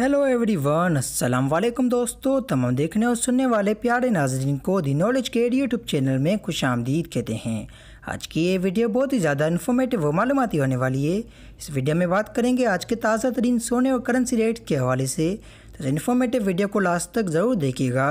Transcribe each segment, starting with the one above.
hello everyone अस्सलाम वालेकुम दोस्तों तमाम देखने और सुनने वाले प्यारे नाजरन को दी नॉलेज के यूट्यूब चैनल में खुश आमदीद कहते हैं आज की ये वीडियो बहुत ही ज़्यादा इन्फॉर्मेटिव व मालूमती होने वाली है इस वीडियो में बात करेंगे आज के ताज़ा तरीन सोने और करेंसी रेट के हवाले से तो इन्फॉर्मेटिव वीडियो को लास्ट तक ज़रूर देखिएगा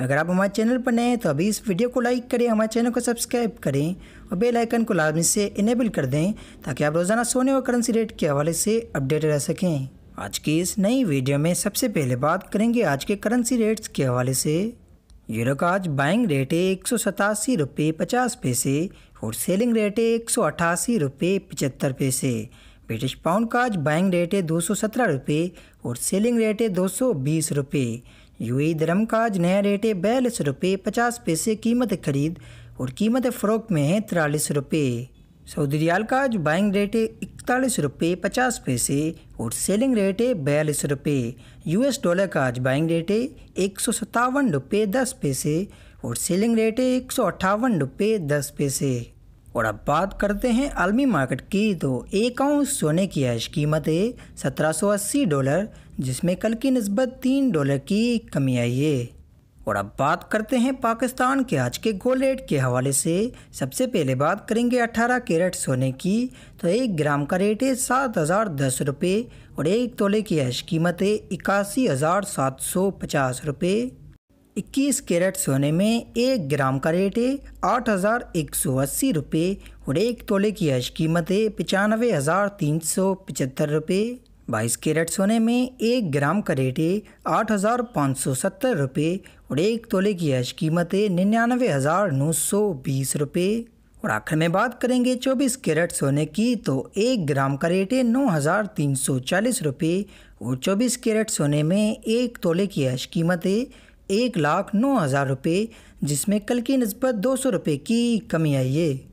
अगर आप हमारे चैनल पर नए हैं तो अभी इस वीडियो को लाइक करें हमारे चैनल को सब्सक्राइब करें और बेल आइकन को लाजमी से इनेबल कर दें ताकि आप रोज़ाना सोने और करेंसी रेट के हवाले से अपडेट रह सकें आज के इस नई वीडियो में सबसे पहले बात करेंगे आज के करेंसी रेट्स के हवाले से यूरो का आज बाइंग रेट है एक सौ सतासी रुपये पचास पैसे और सेलिंग रेट है एक सौ अठासी रुपये पचहत्तर पैसे ब्रिटिश पाउंड का आज बाइंग रेट है दो सौ सत्रह रुपये और सेलिंग रेट है दो सौ बीस रुपये यूएई धर्म e का आज नया रेट है बयालीस रुपये पचास पैसे कीमत खरीद और कीमत फरोख में है तिरालीस रुपये सऊदी रियाल का आज बाइंग रेट है इकतालीस रुपये पचास पैसे और सेलिंग रेट है बयालीस रुपये यूएस डॉलर का आज बाइंग रेट है एक सौ सत्तावन रुपये दस पैसे और सेलिंग रेट है एक सौ अट्ठावन रुपये दस पैसे और अब बात करते हैं आलमी मार्केट की तो एक आउंस सोने की आज कीमत है सत्रह सौ अस्सी डॉलर जिसमें कल की नस्बत तीन डॉलर की कमी आई है और अब बात करते हैं पाकिस्तान के आज के गोल रेट के हवाले से सबसे पहले बात करेंगे 18 कैरेट सोने की तो एक ग्राम का रेट है सात हज़ार दस रुपये और एक तोले की ऐश कीमत है इक्यासी हज़ार सात सौ पचास रुपये इक्कीस कैरेट सोने में एक ग्राम का रेट है आठ हज़ार एक सौ अस्सी रुपये और एक तोले की ऐश कीमत है पचानवे हज़ार तीन सौ पचहत्तर रुपये बाईस कैरेट सोने में एक ग्राम का रेट है आठ हज़ार पाँच सौ सत्तर रुपये और एक तोले की आज कीमत है निन्यानवे हज़ार नौ सौ बीस रुपये और आखिर में बात करेंगे चौबीस कैरेट सोने की तो एक ग्राम का रेट है नौ हज़ार तीन सौ चालीस रुपये और चौबीस कैरेट सोने में एक तोले की आज कीमत है एक लाख नौ हज़ार रुपये जिसमें कल की नस्बत दो सौ रुपये की कमी आई है